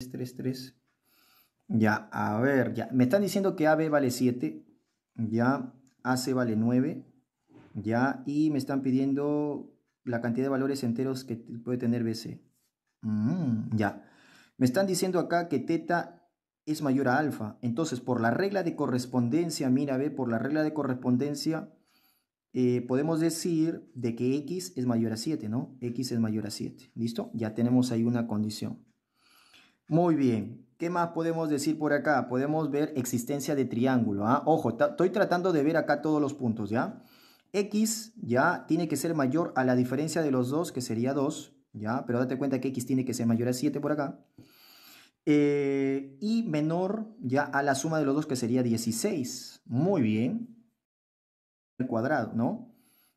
3, 3. Ya, a ver, ya. Me están diciendo que AB vale 7. Ya, AC vale 9. Ya, y me están pidiendo la cantidad de valores enteros que puede tener BC. Mm, ya. Me están diciendo acá que teta es mayor a alfa. Entonces, por la regla de correspondencia, mira, B, por la regla de correspondencia, eh, podemos decir de que X es mayor a 7, ¿no? X es mayor a 7. ¿Listo? Ya tenemos ahí una condición. Muy bien. ¿Qué más podemos decir por acá? Podemos ver existencia de triángulo. ¿ah? Ojo, estoy tratando de ver acá todos los puntos, ¿ya? X ya tiene que ser mayor a la diferencia de los dos, que sería 2, ¿ya? Pero date cuenta que X tiene que ser mayor a 7 por acá. Eh, y menor ya a la suma de los dos, que sería 16. Muy bien. El cuadrado, ¿no?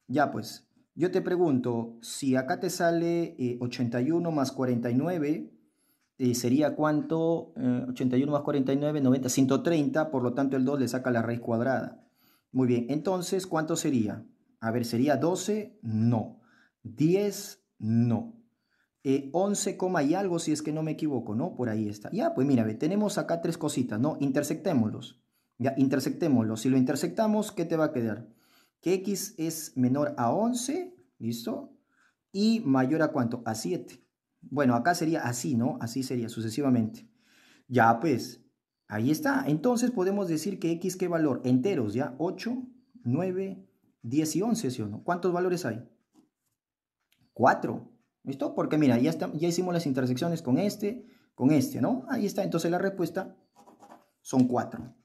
Ya pues, yo te pregunto, si acá te sale 81 eh, más 49 eh, sería cuánto, 81 eh, más 49, 90, 130, por lo tanto el 2 le saca la raíz cuadrada. Muy bien, entonces, ¿cuánto sería? A ver, ¿sería 12? No. 10? No. Eh, 11, y algo, si es que no me equivoco, ¿no? Por ahí está. Ya, pues mira, tenemos acá tres cositas, ¿no? Intersectémoslos. Ya, intersectémoslos. Si lo intersectamos, ¿qué te va a quedar? Que x es menor a 11, ¿listo? Y mayor a cuánto? A 7. Bueno, acá sería así, ¿no? Así sería sucesivamente. Ya, pues, ahí está. Entonces podemos decir que x, ¿qué valor? Enteros, ¿ya? 8, 9, 10 y 11, ¿sí o no? ¿Cuántos valores hay? 4. ¿Listo? Porque mira, ya, ya hicimos las intersecciones con este, con este, ¿no? Ahí está. Entonces la respuesta son 4.